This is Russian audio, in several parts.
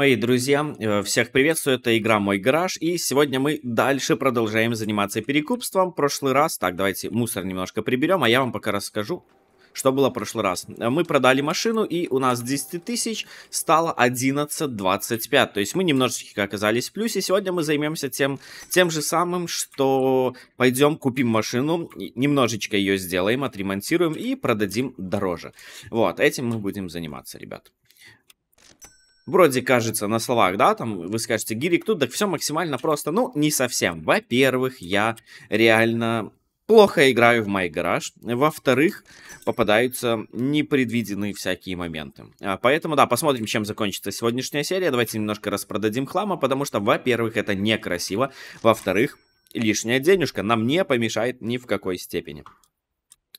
Мои друзья, э, всех приветствую, это игра «Мой гараж», и сегодня мы дальше продолжаем заниматься перекупством. В прошлый раз, так, давайте мусор немножко приберем, а я вам пока расскажу, что было в прошлый раз. Мы продали машину, и у нас 10 тысяч стало 11.25. То есть мы немножечко оказались в плюсе. Сегодня мы займемся тем, тем же самым, что пойдем купим машину, немножечко ее сделаем, отремонтируем и продадим дороже. Вот, этим мы будем заниматься, ребят вроде кажется на словах, да, там вы скажете, гирик тут, так все максимально просто. Ну, не совсем. Во-первых, я реально плохо играю в мой гараж. Во-вторых, попадаются непредвиденные всякие моменты. А, поэтому, да, посмотрим, чем закончится сегодняшняя серия. Давайте немножко распродадим хлама, потому что, во-первых, это некрасиво. Во-вторых, лишняя денежка нам не помешает ни в какой степени.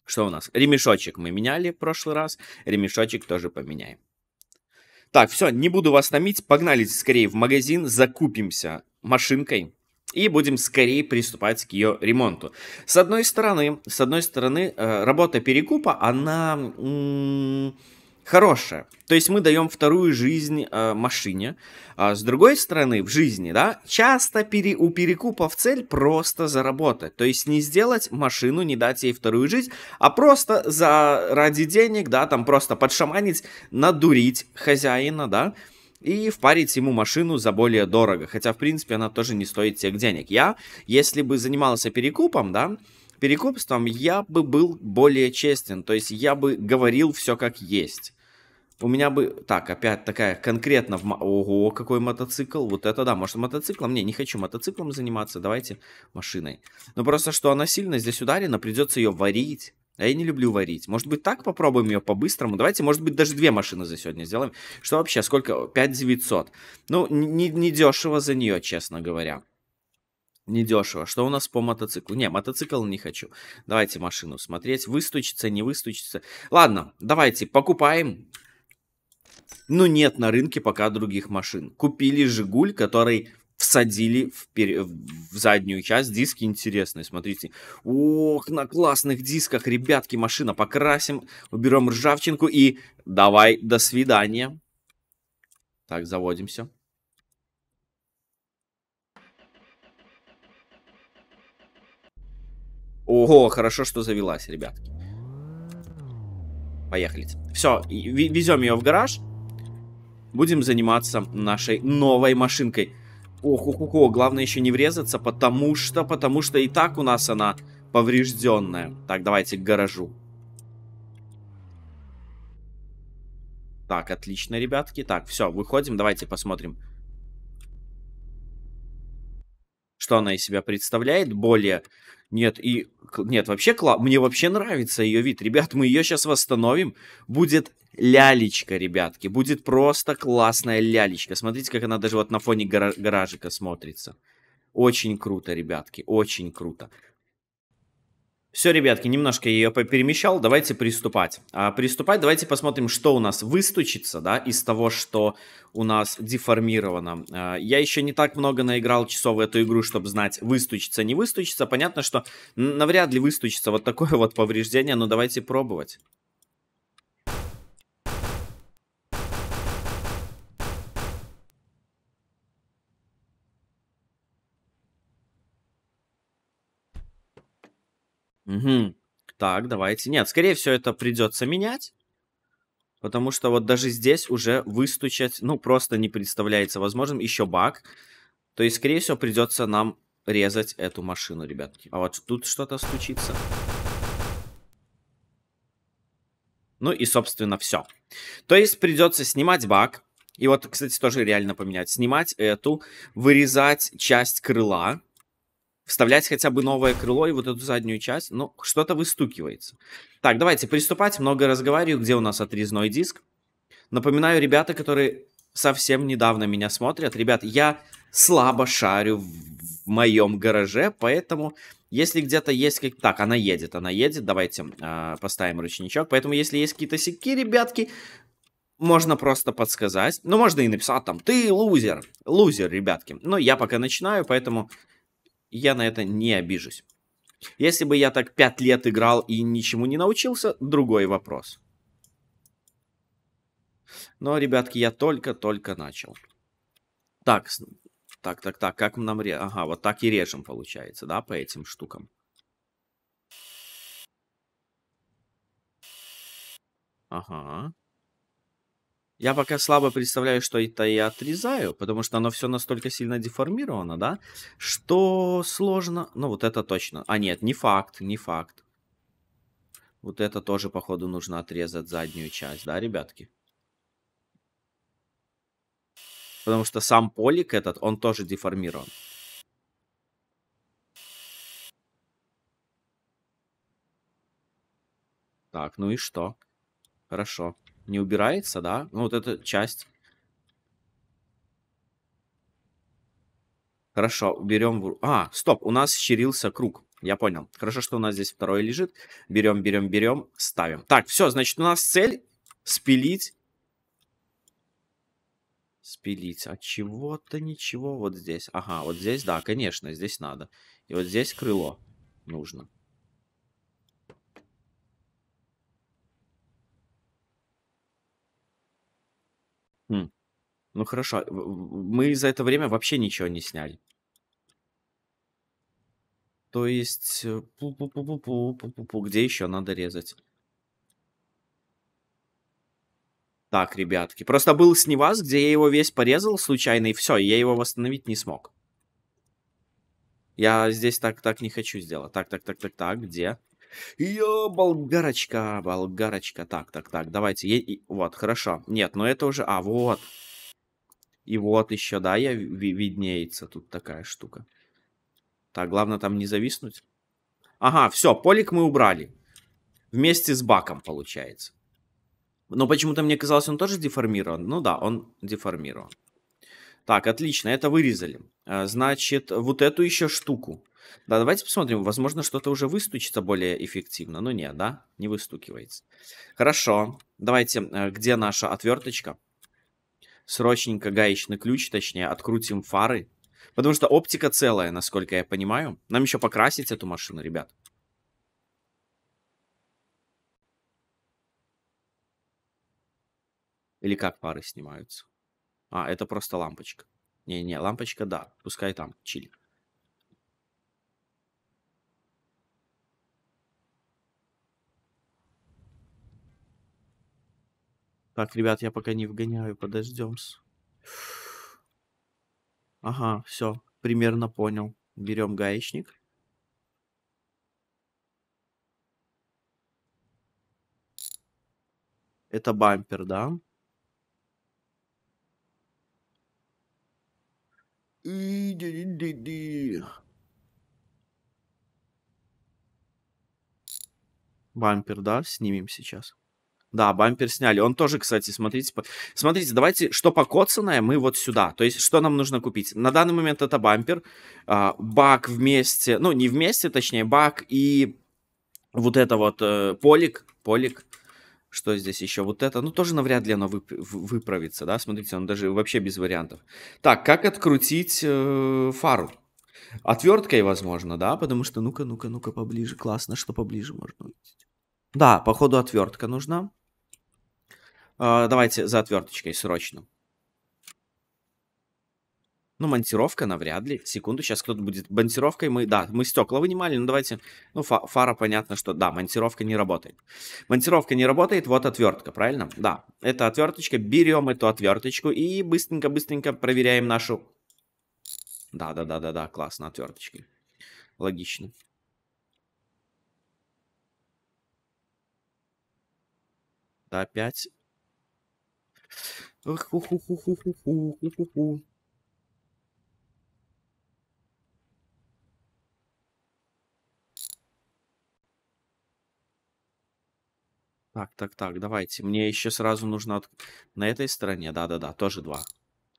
Что у нас? Ремешочек мы меняли в прошлый раз. Ремешочек тоже поменяем. Так, все, не буду вас томить, погнали скорее в магазин, закупимся машинкой и будем скорее приступать к ее ремонту. С одной стороны, с одной стороны, э, работа перекупа, она хорошее. То есть мы даем вторую жизнь э, машине. А с другой стороны, в жизни, да, часто пере, у перекупов цель просто заработать. То есть не сделать машину, не дать ей вторую жизнь, а просто за, ради денег, да, там просто подшаманить, надурить хозяина, да, и впарить ему машину за более дорого. Хотя, в принципе, она тоже не стоит тех денег. Я, если бы занимался перекупом, да, перекупством, я бы был более честен. То есть я бы говорил все как есть. У меня бы... Так, опять такая конкретно... В... Ого, какой мотоцикл. Вот это да. Может, мотоциклом? Не, не хочу мотоциклом заниматься. Давайте машиной. Но ну, просто, что она сильно здесь ударена, придется ее варить. А я не люблю варить. Может быть, так попробуем ее по-быстрому? Давайте, может быть, даже две машины за сегодня сделаем. Что вообще? Сколько? 5900. Ну, не, не дешево за нее, честно говоря недешево. Что у нас по мотоциклу? Не, мотоцикл не хочу. Давайте машину смотреть. Выстучится, не выстучится. Ладно, давайте, покупаем. Ну нет на рынке пока других машин. Купили «Жигуль», который всадили в, пер... в заднюю часть. Диски интересные, смотрите. Ох, на классных дисках, ребятки, машина покрасим, уберем ржавчинку и давай, до свидания. Так, заводимся. Ого, хорошо, что завелась, ребятки. Поехали. Все, везем ее в гараж. Будем заниматься нашей новой машинкой. Ох, ох, ох, главное еще не врезаться, потому что, потому что и так у нас она поврежденная. Так, давайте к гаражу. Так, отлично, ребятки. Так, все, выходим, давайте посмотрим, что она из себя представляет. Более нет, и нет, вообще кла... мне вообще нравится ее вид. Ребят, мы ее сейчас восстановим. Будет лялечка, ребятки. Будет просто классная лялечка. Смотрите, как она даже вот на фоне гара... гаражика смотрится. Очень круто, ребятки, очень круто. Все, ребятки, немножко ее перемещал, давайте приступать. А, приступать, давайте посмотрим, что у нас выстучится, да, из того, что у нас деформировано. А, я еще не так много наиграл часов в эту игру, чтобы знать, выстучится, не выстучится. Понятно, что навряд ли выстучится вот такое вот повреждение, но давайте пробовать. Угу. Так, давайте. Нет, скорее всего, это придется менять. Потому что вот даже здесь уже выстучать, ну, просто не представляется возможным. Еще баг. То есть, скорее всего, придется нам резать эту машину, ребятки. А вот тут что-то стучится. Ну и, собственно, все. То есть придется снимать баг. И вот, кстати, тоже реально поменять. Снимать эту, вырезать часть крыла вставлять хотя бы новое крыло и вот эту заднюю часть, но ну, что-то выстукивается. Так, давайте приступать, много разговариваю, где у нас отрезной диск. Напоминаю, ребята, которые совсем недавно меня смотрят, ребят, я слабо шарю в моем гараже, поэтому если где-то есть... Как... Так, она едет, она едет, давайте э, поставим ручничок, поэтому если есть какие-то сики, ребятки, можно просто подсказать. Ну, можно и написать там, ты лузер, лузер, ребятки. Но я пока начинаю, поэтому я на это не обижусь. Если бы я так пять лет играл и ничему не научился, другой вопрос. Но, ребятки, я только-только начал. Так, так, так, так, как нам... Ре... Ага, вот так и режем, получается, да, по этим штукам. Ага. Я пока слабо представляю, что это я отрезаю, потому что оно все настолько сильно деформировано, да, что сложно... Ну, вот это точно. А нет, не факт, не факт. Вот это тоже, походу, нужно отрезать заднюю часть, да, ребятки? Потому что сам полик этот, он тоже деформирован. Так, ну и что? Хорошо не убирается, да? Ну, вот эта часть. Хорошо, берем... А, стоп, у нас щерился круг. Я понял. Хорошо, что у нас здесь второй лежит. Берем, берем, берем, ставим. Так, все, значит, у нас цель спилить. Спилить. А чего-то ничего вот здесь. Ага, вот здесь, да, конечно, здесь надо. И вот здесь крыло нужно. М. Ну хорошо, мы за это время вообще ничего не сняли. То есть, э, где еще надо резать? Так, ребятки, просто был сниваз, где я его весь порезал случайно, и все, я его восстановить не смог. Я здесь так так не хочу сделать. Так, так, так, так, так, где? Ее болгарочка, болгарочка. Так, так, так, давайте. Е... Вот, хорошо. Нет, но ну это уже... А, вот. И вот еще, да, я виднеется тут такая штука. Так, главное там не зависнуть. Ага, все, полик мы убрали. Вместе с баком, получается. Но почему-то мне казалось, он тоже деформирован. Ну да, он деформирован. Так, отлично, это вырезали. А, значит, вот эту еще штуку. Да, давайте посмотрим. Возможно, что-то уже выстучится более эффективно. Но нет, да? Не выстукивается. Хорошо. Давайте, э, где наша отверточка? Срочненько гаечный ключ, точнее, открутим фары. Потому что оптика целая, насколько я понимаю. Нам еще покрасить эту машину, ребят. Или как фары снимаются? А, это просто лампочка. Не-не, лампочка, да. Пускай там чилит. Так, ребят, я пока не вгоняю, подождем. Ага, все, примерно понял. Берем гаечник. Это бампер, да? Бампер, да, снимем сейчас. Да, бампер сняли. Он тоже, кстати, смотрите, по... смотрите, давайте, что покоцанное, мы вот сюда. То есть, что нам нужно купить? На данный момент это бампер, э, бак вместе, ну, не вместе, точнее, бак и вот это вот э, полик, полик. Что здесь еще? Вот это, ну, тоже навряд ли оно вып- выправится, да? Смотрите, он даже вообще без вариантов. Так, как открутить э, фару? Отверткой, возможно, да? Потому что, ну-ка, ну-ка, ну-ка, поближе. Классно, что поближе можно увидеть. Да, походу отвертка нужна. А, давайте за отверточкой срочно. Ну, монтировка навряд ли. Секунду, сейчас кто-то будет монтировкой. Мы, да, мы стекла вынимали, но ну, давайте... Ну, фа фара, понятно, что... Да, монтировка не работает. Монтировка не работает, вот отвертка, правильно? Да, это отверточка. Берем эту отверточку и быстренько-быстренько проверяем нашу... Да-да-да-да-да, классно, отверточкой. Логично. Да, опять. Так, так, так, давайте. Мне еще сразу нужно... От... На этой стороне, да-да-да, тоже два.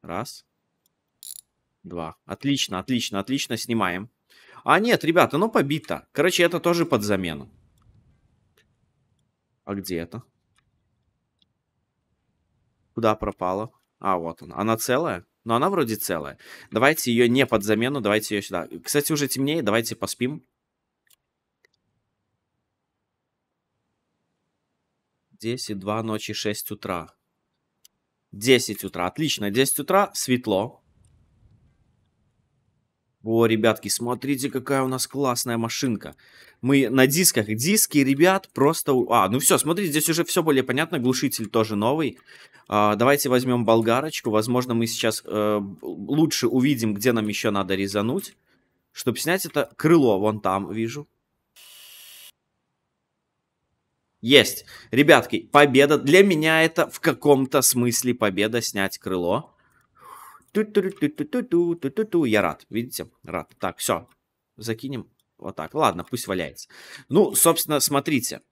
Раз. Два. Отлично, отлично, отлично, снимаем. А, нет, ребята, ну побито. Короче, это тоже под замену. А где это? Куда пропала? А, вот она. Она целая? Но ну, она вроде целая. Давайте ее не под замену, давайте ее сюда. Кстати, уже темнее, давайте поспим. Десять, два ночи, шесть утра. Десять утра. Отлично, десять утра, светло. О, ребятки, смотрите, какая у нас классная машинка. Мы на дисках. Диски, ребят, просто... А, ну все, смотрите, здесь уже все более понятно. Глушитель тоже новый. А, давайте возьмем болгарочку. Возможно, мы сейчас э, лучше увидим, где нам еще надо резануть. Чтобы снять это крыло, вон там вижу. Есть. Ребятки, победа. Для меня это в каком-то смысле победа снять крыло. Ту-ту-ту-ту-ту-ту-ту-ту-ту. Я рад, видите? Рад. Так, все. Закинем вот так. Ладно, пусть валяется. Ну, собственно, смотрите.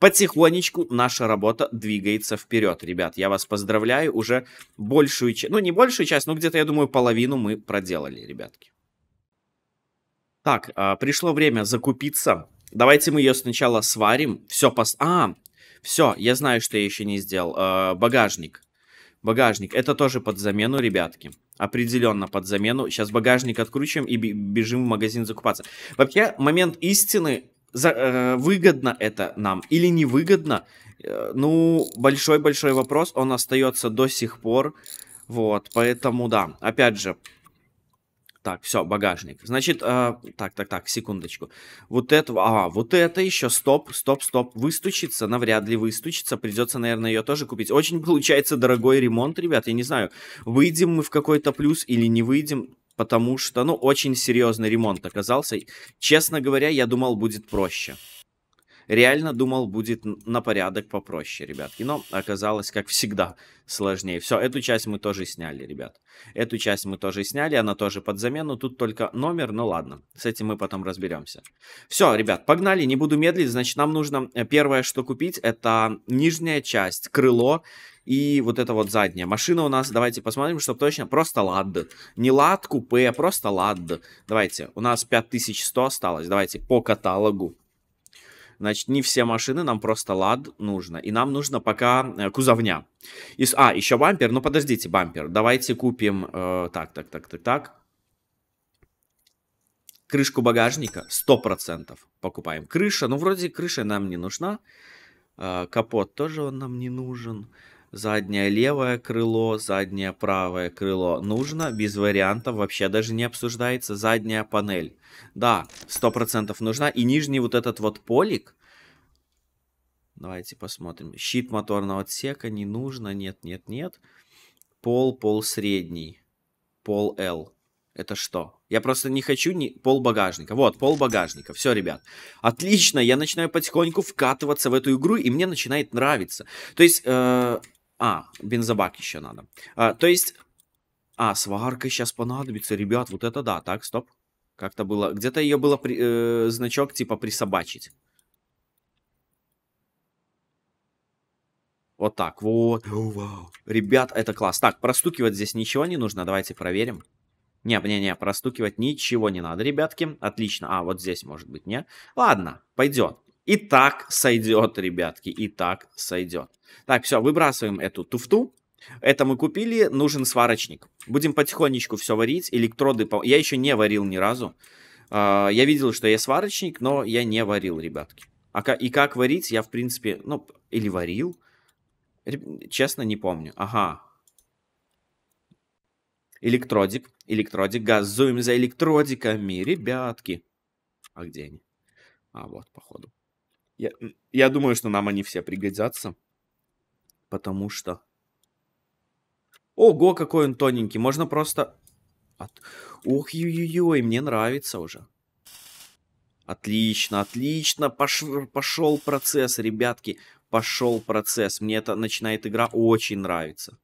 Потихонечку наша работа двигается вперед, ребят. Я вас поздравляю. Уже большую часть, ну не большую часть, но где-то, я думаю, половину мы проделали, ребятки. Так, а, пришло время закупиться. Давайте мы ее сначала сварим. Все, пос... А, все, я знаю, что я еще не сделал. А, багажник. Багажник. Это тоже под замену, ребятки определенно под замену. Сейчас багажник откручиваем и бежим в магазин закупаться. Вообще, момент истины, за, э, выгодно это нам или невыгодно, э, ну, большой-большой вопрос, он остается до сих пор. Вот, поэтому да, опять же, так, все, багажник. Значит, э, так, так, так, секундочку. Вот это, а, вот это еще, стоп, стоп, стоп. Выстучится, навряд ли выстучится. Придется, наверное, ее тоже купить. Очень получается дорогой ремонт, ребят. Я не знаю, выйдем мы в какой-то плюс или не выйдем потому что, ну, очень серьезный ремонт оказался. Честно говоря, я думал, будет проще. Реально думал, будет на порядок попроще, ребятки. Но оказалось, как всегда, сложнее. Все, эту часть мы тоже сняли, ребят. Эту часть мы тоже сняли, она тоже под замену. Тут только номер, но ну ладно. С этим мы потом разберемся. Все, ребят, погнали, не буду медлить. Значит, нам нужно э, первое, что купить, это нижняя часть, крыло. И вот это вот задняя машина у нас, давайте посмотрим, чтобы точно, просто лад. Не лад купе, а просто лад. Давайте, у нас 5100 осталось, давайте по каталогу. Значит, не все машины, нам просто лад нужно. И нам нужно пока э, кузовня. И, а, еще бампер. Ну, подождите, бампер. Давайте купим... Э, так, так, так, так, так. Крышку багажника 100% покупаем. Крыша, ну, вроде крыша нам не нужна. Э, капот тоже он нам не нужен заднее левое крыло, заднее правое крыло. Нужно, без вариантов, вообще даже не обсуждается задняя панель. Да, 100% нужна. И нижний вот этот вот полик. Давайте посмотрим. Щит моторного отсека не нужно, нет, нет, нет. Пол, пол средний. Пол L. Это что? Я просто не хочу ни... пол багажника. Вот, пол багажника. Все, ребят. Отлично, я начинаю потихоньку вкатываться в эту игру, и мне начинает нравиться. То есть, э, а, бензобак еще надо. А, то есть... А, сварка сейчас понадобится, ребят, вот это да, так, стоп. Как-то было... Где-то ее было при... э, значок типа присобачить. Вот так, вот. О, вау. Ребят, это класс. Так, простукивать здесь ничего не нужно, давайте проверим. Не, не, не, простукивать ничего не надо, ребятки. Отлично. А, вот здесь, может быть, не? Ладно, пойдет. И так сойдет, ребятки, и так сойдет. Так, все, выбрасываем эту туфту. Это мы купили, нужен сварочник. Будем потихонечку все варить. Электроды, я еще не варил ни разу. А, я видел, что я сварочник, но я не варил, ребятки. А и как варить, я в принципе, ну, или варил. Честно, не помню. Ага. Электродик, электродик, газуем за электродиками, ребятки. А где они? А, вот, походу. Я, я думаю, что нам они все пригодятся. Потому что... Ого, какой он тоненький. Можно просто... От... Ох, ой-ой-ой, мне нравится уже. Отлично, отлично. Пош... Пошел процесс, ребятки. Пошел процесс. Мне это начинает игра очень нравится.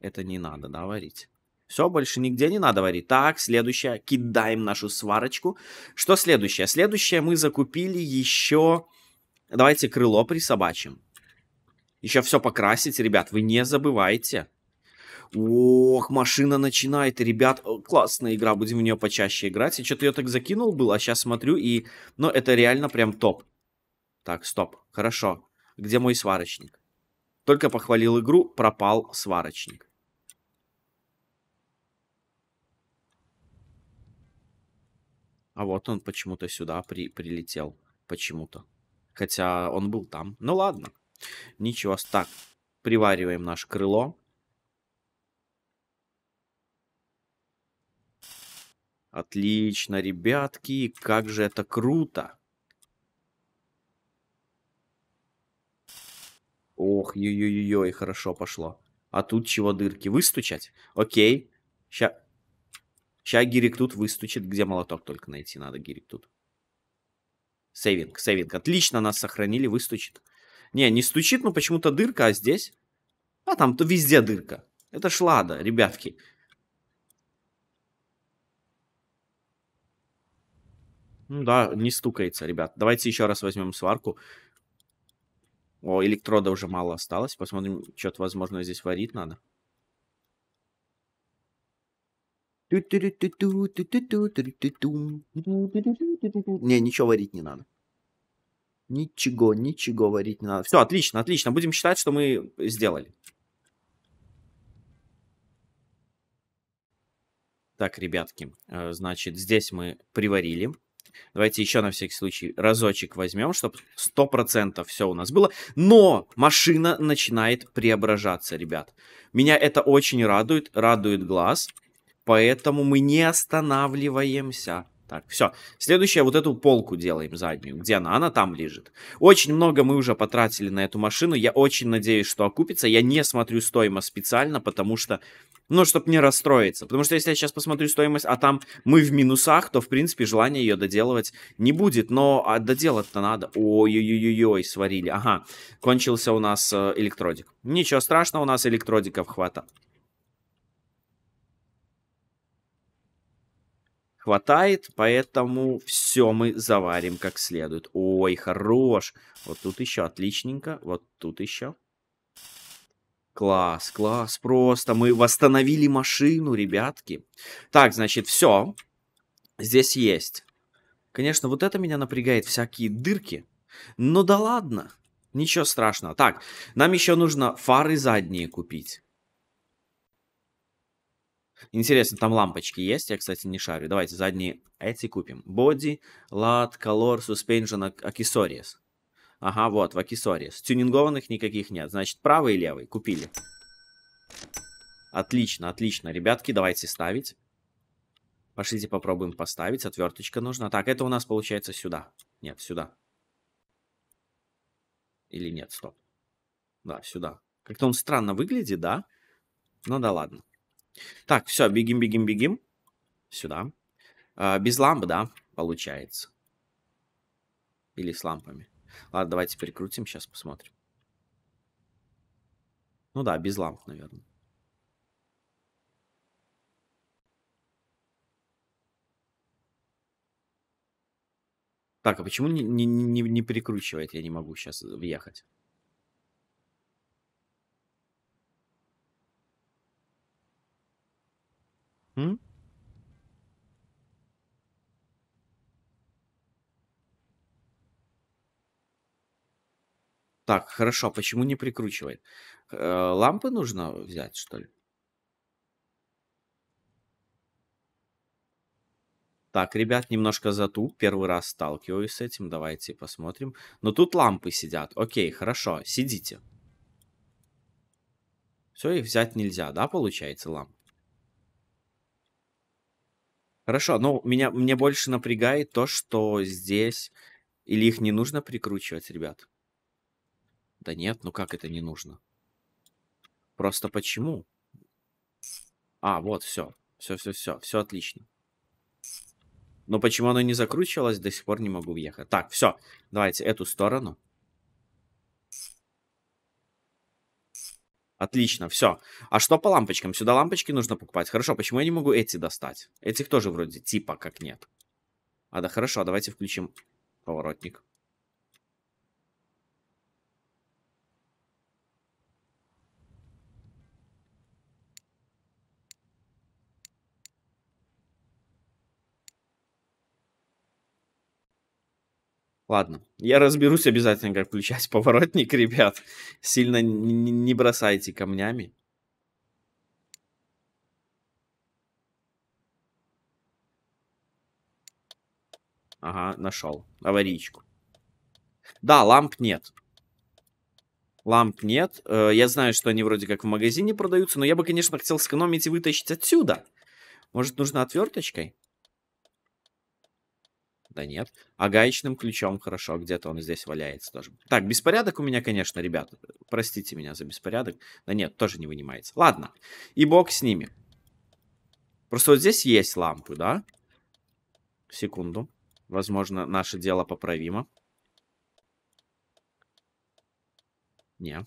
Это не надо, да, варить? Все, больше нигде не надо варить. Так, следующее. Кидаем нашу сварочку. Что следующее? Следующее мы закупили еще Давайте крыло присобачим. Еще все покрасить, ребят, вы не забывайте. Ох, машина начинает, ребят, классная игра, будем в нее почаще играть. Я что-то ее так закинул был, а сейчас смотрю и... Ну, это реально прям топ. Так, стоп, хорошо. Где мой сварочник? Только похвалил игру, пропал сварочник. А вот он почему-то сюда при прилетел. Почему-то. Хотя он был там. Ну ладно. Ничего. Так, привариваем наше крыло. Отлично, ребятки, как же это круто. Ох, ё-ё-ё-ё, и хорошо пошло. А тут чего дырки? Выстучать? Окей. Ща... Ща гирик тут выстучит. Где молоток только найти надо, гирик тут. Сейвинг, сейвинг. Отлично, нас сохранили, выстучит. Не, не стучит, но ну, почему-то дырка, а здесь? А там-то везде дырка. Это шлада, ребятки. Ну да, не стукается, ребят. Давайте еще раз возьмем сварку. О, электрода уже мало осталось. Посмотрим, что-то, возможно, здесь варить надо. Не, ничего варить не надо. Ничего, ничего варить не надо. Все, отлично, отлично. Будем считать, что мы сделали. Так, ребятки, э, значит, здесь мы приварили. Давайте еще на всякий случай разочек возьмем, чтобы 100% все у нас было. Но машина начинает преображаться, ребят. Меня это очень радует, радует глаз. Поэтому мы не останавливаемся. Так, все. Следующее, вот эту полку делаем заднюю. Где она? Она там лежит. Очень много мы уже потратили на эту машину. Я очень надеюсь, что окупится. Я не смотрю стоимость специально, потому что, ну, чтобы не расстроиться. Потому что если я сейчас посмотрю стоимость, а там мы в минусах, то, в принципе, желания ее доделывать не будет. Но а доделать-то надо. Ой-ой-ой-ой, сварили. Ага, кончился у нас э, электродик. Ничего страшного, у нас электродиков хватает. хватает, поэтому все мы заварим как следует. Ой, хорош. Вот тут еще отличненько, вот тут еще. Класс, класс, просто мы восстановили машину, ребятки. Так, значит, все здесь есть. Конечно, вот это меня напрягает, всякие дырки. Но ну да ладно, ничего страшного. Так, нам еще нужно фары задние купить. Интересно, там лампочки есть? Я, кстати, не шарю. Давайте задние эти купим. Body, LAT, Color, Suspension, Accessories. Ага, вот, в Accessories. Тюнингованных никаких нет. Значит, правый и левый купили. Отлично, отлично. Ребятки, давайте ставить. Пошлите попробуем поставить. Отверточка нужна. Так, это у нас получается сюда. Нет, сюда. Или нет, стоп. Да, сюда. Как-то он странно выглядит, да? Ну да ладно. Так, все, бегим, бегим, бегим. Сюда. А, без лампы, да, получается. Или с лампами. Ладно, давайте перекрутим, сейчас посмотрим. Ну да, без ламп, наверное. Так, а почему не, не, не, не перекручивает? Я не могу сейчас въехать. М? Так, хорошо, а почему не прикручивает? Э, лампы нужно взять, что ли? Так, ребят, немножко затуп. Первый раз сталкиваюсь с этим. Давайте посмотрим. Но тут лампы сидят. Окей, хорошо, сидите. Все, их взять нельзя, да, получается, ламп? Хорошо, но ну, меня, мне больше напрягает то, что здесь... Или их не нужно прикручивать, ребят? Да нет, ну как это не нужно? Просто почему? А, вот, все. Все, все, все. Все отлично. Но почему оно не закручивалось, до сих пор не могу въехать. Так, все. Давайте эту сторону. Отлично, все. А что по лампочкам? Сюда лампочки нужно покупать. Хорошо, почему я не могу эти достать? Этих тоже вроде типа как нет. А да хорошо, а давайте включим поворотник. Ладно, я разберусь обязательно, как включать поворотник, ребят. Сильно не бросайте камнями. Ага, нашел. Аварийку. Да, ламп нет. Ламп нет. Э, я знаю, что они вроде как в магазине продаются, но я бы, конечно, хотел сэкономить и вытащить отсюда. Может, нужно отверточкой? Да нет. А гаечным ключом хорошо, где-то он здесь валяется тоже. Так, беспорядок у меня, конечно, ребят. Э, простите меня за беспорядок. Да нет, тоже не вынимается. Ладно. И бог с ними. Просто вот здесь есть лампы, да? Секунду. Возможно, наше дело поправимо. Не.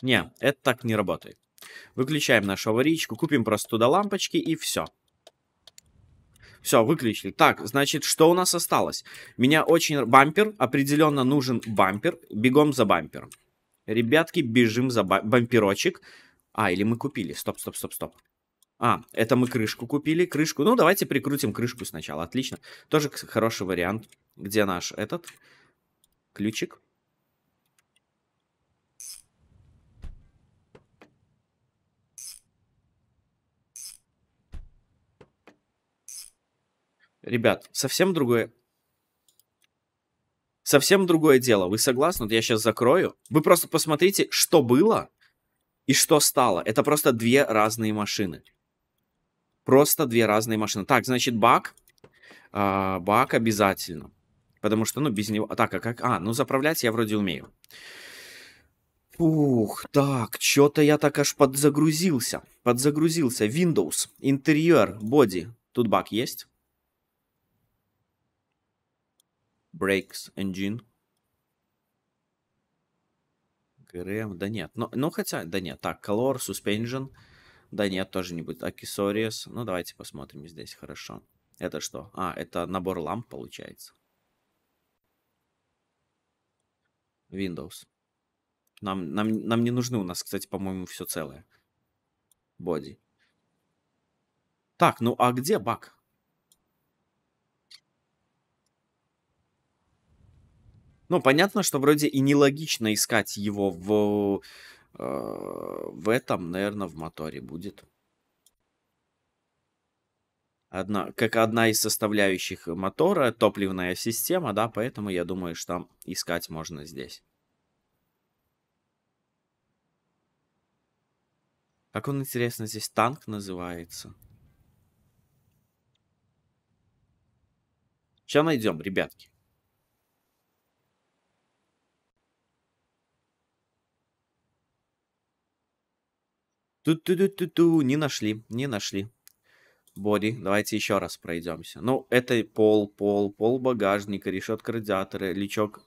Не, это так не работает. Выключаем нашу аварийку, купим просто туда лампочки и все. Все, выключили. Так, значит, что у нас осталось? Меня очень... Бампер. Определенно нужен бампер. Бегом за бампером. Ребятки, бежим за ба бамперочек. А, или мы купили. Стоп, стоп, стоп, стоп. А, это мы крышку купили. Крышку. Ну, давайте прикрутим крышку сначала. Отлично. Тоже хороший вариант. Где наш этот? Ключик. Ребят, совсем другое. Совсем другое дело. Вы согласны? Вот я сейчас закрою. Вы просто посмотрите, что было и что стало. Это просто две разные машины. Просто две разные машины. Так, значит, бак. А, бак обязательно. Потому что, ну, без него... А Так, а как... А, ну, заправлять я вроде умею. Ух, так, что-то я так аж подзагрузился. Подзагрузился. Windows, интерьер, боди. Тут бак есть? Breaks Engine. ГРМ, да нет. Но, ну, хотя, да нет. Так, Color, Suspension. Да нет, тоже не будет. Accessories. Ну, давайте посмотрим здесь, хорошо. Это что? А, это набор ламп получается. Windows. Нам, нам, нам не нужны у нас, кстати, по-моему, все целое. Body. Так, ну а где баг? Ну, понятно, что вроде и нелогично искать его в, э, в этом, наверное, в моторе будет. Одна, как одна из составляющих мотора, топливная система, да, поэтому я думаю, что там искать можно здесь. Как он, интересно, здесь танк называется? Сейчас найдем, ребятки. Ту-ту-ту-ту-ту, не нашли, не нашли. Боди, давайте еще раз пройдемся. Ну, это пол, пол, пол багажника, решетка радиатора, лючок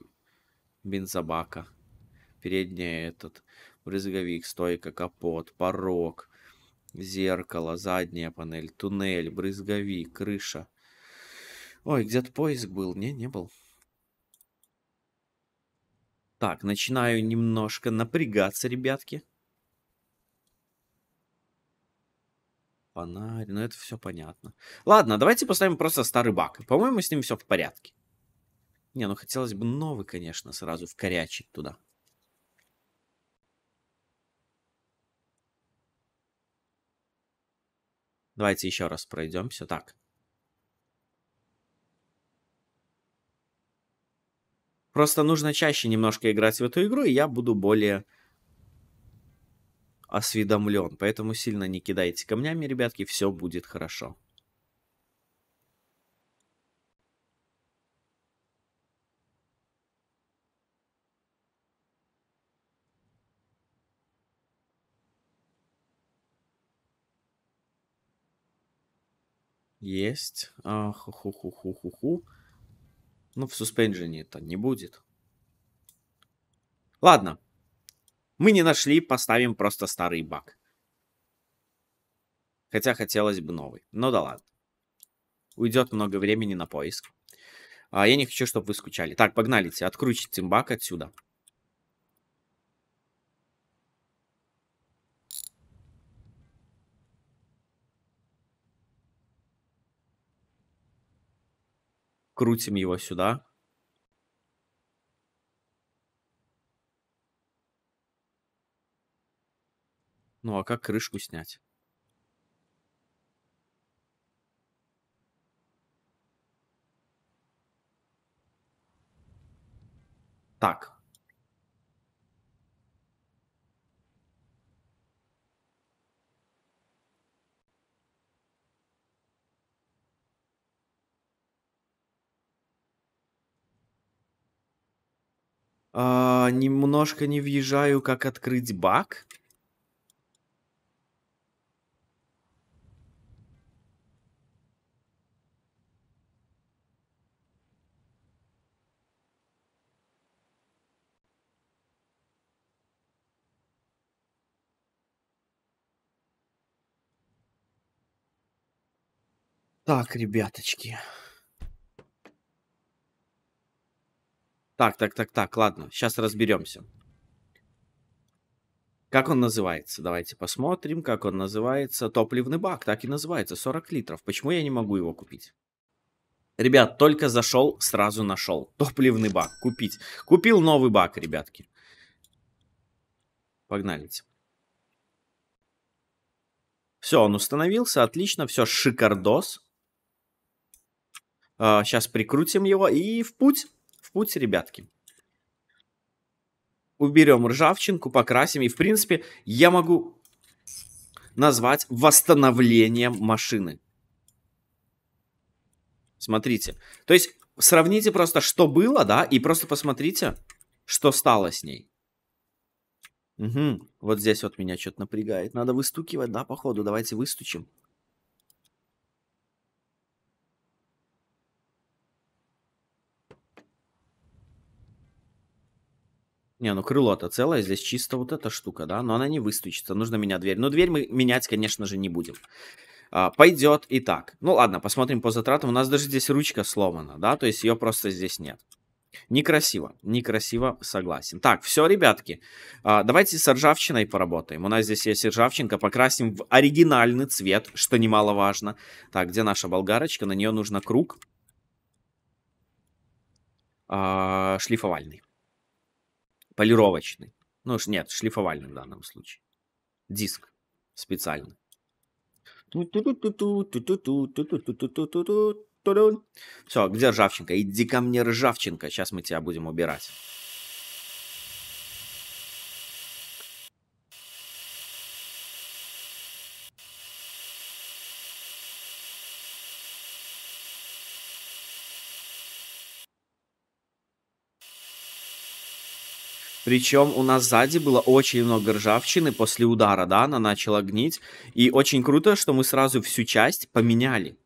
бензобака. Передний этот, брызговик, стойка, капот, порог, зеркало, задняя панель, туннель, брызговик, крыша. Ой, где-то поиск был, не, не был. Так, начинаю немножко напрягаться, ребятки. фонарь. Ну, это все понятно. Ладно, давайте поставим просто старый бак. По-моему, с ним все в порядке. Не, ну хотелось бы новый, конечно, сразу вкорячить туда. Давайте еще раз пройдемся. Так. Просто нужно чаще немножко играть в эту игру, и я буду более осведомлен. Поэтому сильно не кидайте камнями, ребятки, все будет хорошо. Есть. А, ху ху ху ху ху ху Ну, в суспенжене это не будет. Ладно. Мы не нашли, поставим просто старый баг. Хотя хотелось бы новый. Но ну да ладно. Уйдет много времени на поиск. А я не хочу, чтобы вы скучали. Так, погнали. Откручить тимбак отсюда. Крутим его сюда. Ну а как крышку снять? Так. А, немножко не въезжаю, как открыть бак. Так, ребяточки. Так, так, так, так, ладно, сейчас разберемся. Как он называется? Давайте посмотрим, как он называется. Топливный бак, так и называется, 40 литров. Почему я не могу его купить? Ребят, только зашел, сразу нашел. Топливный бак, купить. Купил новый бак, ребятки. Погнали. Все, он установился, отлично, все, шикардос. Сейчас а, прикрутим его и в путь, в путь, ребятки. Уберем ржавчинку, покрасим. И, в принципе, я могу назвать восстановлением машины. Смотрите. То есть, сравните просто, что было, да, и просто посмотрите, что стало с ней. Угу. Вот здесь вот меня что-то напрягает. Надо выстукивать, да, походу. Давайте выстучим. Не, ну крыло-то целое, здесь чисто вот эта штука, да? Но она не выстучится, нужно менять дверь. Но дверь мы менять, конечно же, не будем. А, пойдет и так. Ну ладно, посмотрим по затратам. У нас даже здесь ручка сломана, да? То есть ее просто здесь нет. Некрасиво, некрасиво, согласен. Так, все, ребятки, а, давайте с ржавчиной поработаем. У нас здесь есть ржавчинка, покрасим в оригинальный цвет, что немаловажно. Так, где наша болгарочка? На нее нужно круг а, шлифовальный. Полировочный. Ну, нет, шлифовальный в данном случае. Диск специальный. Все, где ржавчинка? Иди ко мне, ржавчинка. Сейчас мы тебя будем убирать. Причем у нас сзади было очень много ржавчины после удара, да, она начала гнить. И очень круто, что мы сразу всю часть поменяли.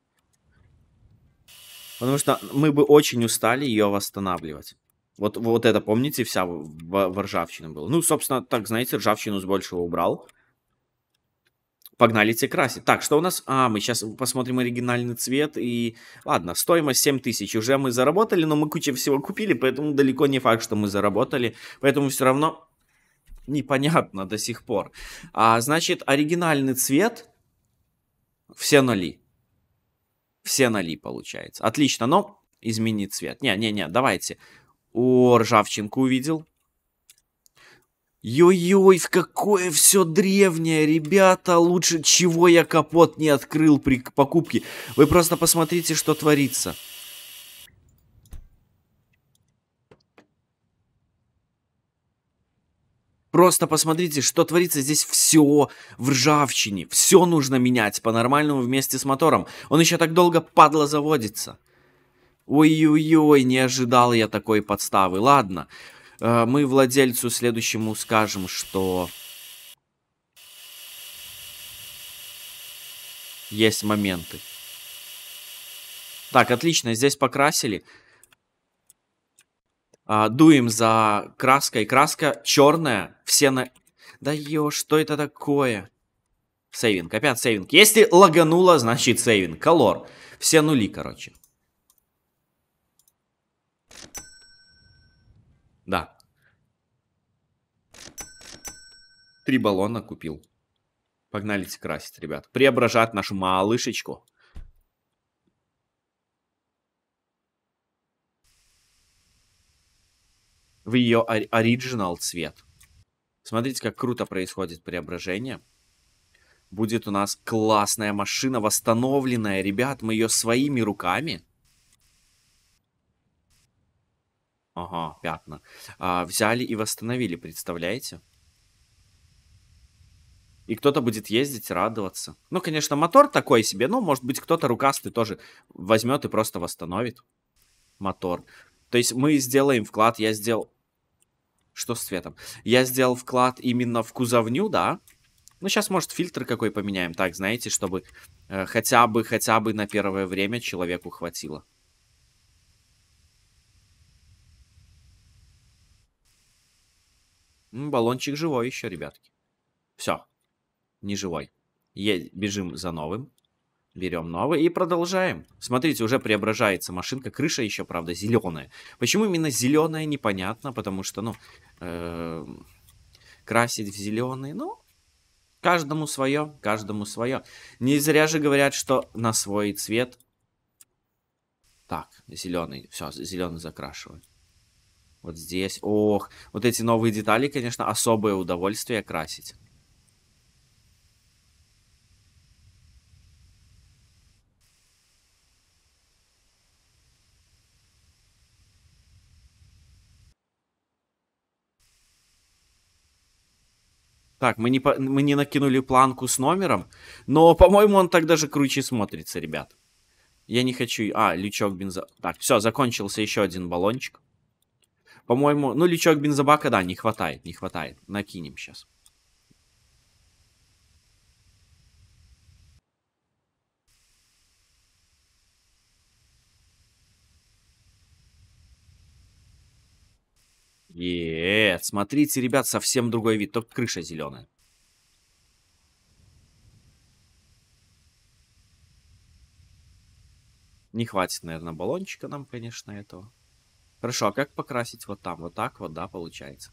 Потому что мы бы очень устали ее восстанавливать. Вот, вот это, помните, вся в, в, в ржавчине было. Ну, собственно, так, знаете, ржавчину с большего убрал. Погнали те красить. Так, что у нас? А, мы сейчас посмотрим оригинальный цвет. И ладно, стоимость 7000. Уже мы заработали, но мы кучу всего купили, поэтому далеко не факт, что мы заработали. Поэтому все равно непонятно до сих пор. А, значит, оригинальный цвет все ноли. Все ноли получается. Отлично, но изменить цвет. Не-не-не, давайте. О, ржавчинку увидел. Ой-ой, какое все древнее, ребята, лучше чего я капот не открыл при покупке. Вы просто посмотрите, что творится. Просто посмотрите, что творится здесь все в ржавчине. Все нужно менять по-нормальному вместе с мотором. Он еще так долго, падла, заводится. Ой-ой-ой, не ожидал я такой подставы. Ладно. Ладно. Э, мы владельцу следующему скажем, что есть моменты. Так, отлично, здесь покрасили. А, дуем за краской. Краска черная. Все на... Да ё, что это такое? Сейвинг, опять сейвинг. Если лагануло, значит сейвинг. Колор. Все нули, короче. Да. Три баллона купил. Погнали красить, ребят. Преображат нашу малышечку. В ее оригинал цвет. Смотрите, как круто происходит преображение. Будет у нас классная машина, восстановленная. Ребят, мы ее своими руками Ага, пятна. А, взяли и восстановили, представляете? И кто-то будет ездить, радоваться. Ну, конечно, мотор такой себе, но, может быть, кто-то рукастый тоже возьмет и просто восстановит мотор. То есть мы сделаем вклад, я сделал... Что с цветом? Я сделал вклад именно в кузовню, да? Ну, сейчас, может, фильтр какой поменяем, так, знаете, чтобы э, хотя бы, хотя бы на первое время человеку хватило. Баллончик живой еще, ребятки. Все, не живой. Е- бежим за новым. Берем новый и продолжаем. Смотрите, уже преображается машинка. Крыша еще, правда, зеленая. Почему именно зеленая, непонятно. Потому что, ну, э- красить в зеленый, ну, каждому свое, каждому свое. Не зря же говорят, что на свой цвет. Так, зеленый, все, зеленый закрашиваю. Вот здесь. Ох, вот эти новые детали, конечно, особое удовольствие красить. Так, мы не, мы не накинули планку с номером, но, по-моему, он так даже круче смотрится, ребят. Я не хочу... А, лючок бензо... Так, все, закончился еще один баллончик. По-моему, ну лючок бензобака, да, не хватает, не хватает. Накинем сейчас. Нет, смотрите, ребят, совсем другой вид, только крыша зеленая. Не хватит, наверное, баллончика нам, конечно, этого. Хорошо, а как покрасить вот там? Вот так вот, да, получается.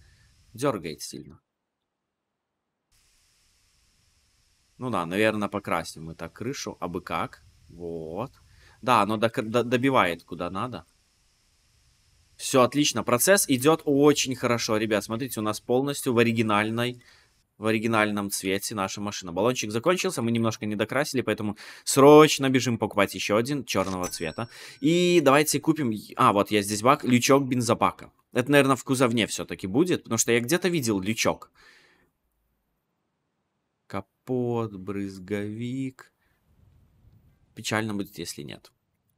Дергает сильно. Ну да, наверное, покрасим мы так крышу. А бы как? Вот. Да, оно добивает куда надо. Все отлично. Процесс идет очень хорошо, ребят. Смотрите, у нас полностью в оригинальной в оригинальном цвете наша машина. Баллончик закончился, мы немножко не докрасили, поэтому срочно бежим покупать еще один черного цвета. И давайте купим... А, вот я здесь бак, лючок бензобака. Это, наверное, в кузовне все-таки будет, потому что я где-то видел лючок. Капот, брызговик. Печально будет, если нет.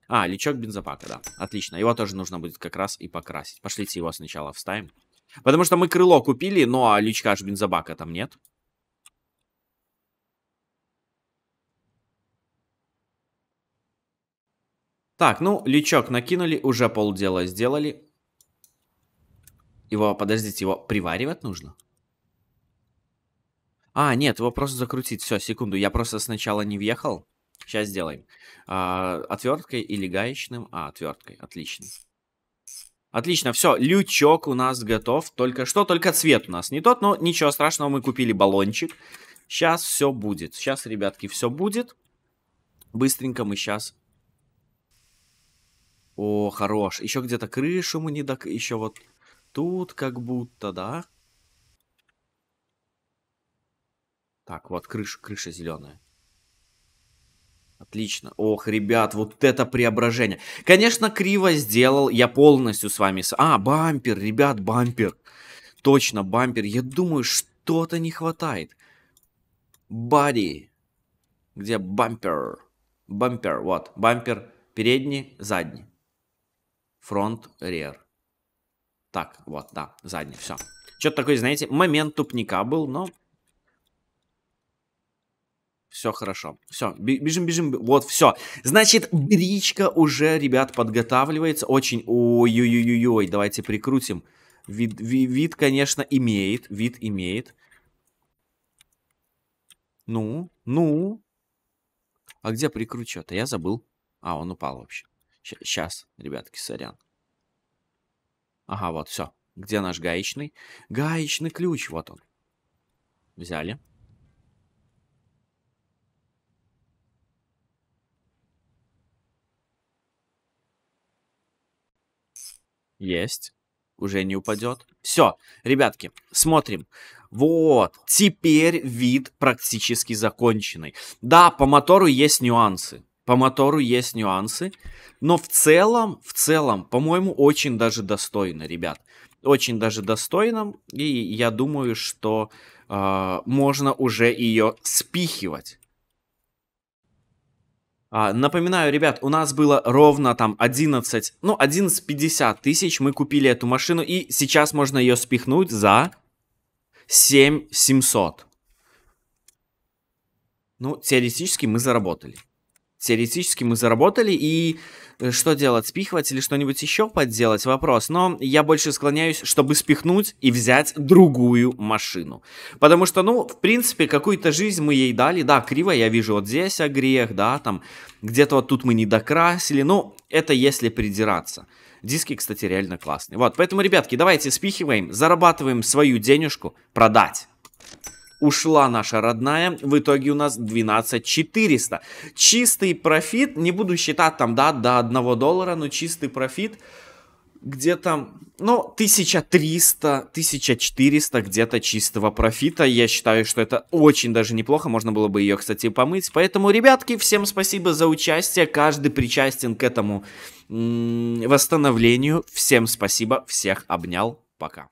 А, лючок бензобака, да. Отлично. Его тоже нужно будет как раз и покрасить. Пошлите его сначала вставим. Потому что мы крыло купили, но ну, а личка ж бензобака там нет. Так, ну, личок накинули, уже полдела сделали. Его, подождите, его приваривать нужно? А, нет, его просто закрутить. Все, секунду, я просто сначала не въехал. Сейчас сделаем. А, отверткой или гаечным? А, отверткой, отлично. Отлично, все, лючок у нас готов. Только что, только цвет у нас не тот, но ничего страшного, мы купили баллончик. Сейчас все будет. Сейчас, ребятки, все будет. Быстренько мы сейчас... О, хорош. Еще где-то крышу мы не док... Еще вот тут как будто, да? Так, вот крыша, крыша зеленая. Отлично. Ох, ребят, вот это преображение. Конечно, криво сделал. Я полностью с вами... А, бампер, ребят, бампер. Точно, бампер. Я думаю, что-то не хватает. Бади. Где бампер? Бампер, вот. Бампер передний, задний. Фронт, рер. Так, вот, да, задний, все. Что-то такой, знаете, момент тупника был, но все хорошо. Все, бежим, бежим, вот, все. Значит, бричка уже, ребят, подготавливается очень... Ой-ой-ой-ой, давайте прикрутим. Вид, вид, вид, конечно, имеет, вид имеет. Ну, ну. А где прикручу-то? Я забыл. А, он упал вообще. Сейчас, ребятки, сорян. Ага, вот, все. Где наш гаечный? Гаечный ключ, вот он. Взяли. Есть. Уже не упадет. Все, ребятки, смотрим. Вот, теперь вид практически законченный. Да, по мотору есть нюансы. По мотору есть нюансы, но в целом, в целом, по-моему, очень даже достойно, ребят. Очень даже достойно, и я думаю, что э, можно уже ее спихивать. А, напоминаю, ребят, у нас было ровно там 11, ну 11,50 тысяч мы купили эту машину, и сейчас можно ее спихнуть за 7700. Ну, теоретически мы заработали теоретически мы заработали, и э, что делать, спихивать или что-нибудь еще подделать, вопрос. Но я больше склоняюсь, чтобы спихнуть и взять другую машину. Потому что, ну, в принципе, какую-то жизнь мы ей дали. Да, криво я вижу вот здесь огрех, да, там где-то вот тут мы не докрасили. Ну, это если придираться. Диски, кстати, реально классные. Вот, поэтому, ребятки, давайте спихиваем, зарабатываем свою денежку, продать ушла наша родная, в итоге у нас 12 400. Чистый профит, не буду считать там, да, до 1 доллара, но чистый профит где-то, ну, 1300, 1400 где-то чистого профита. Я считаю, что это очень даже неплохо. Можно было бы ее, кстати, помыть. Поэтому, ребятки, всем спасибо за участие. Каждый причастен к этому м -м, восстановлению. Всем спасибо, всех обнял. Пока.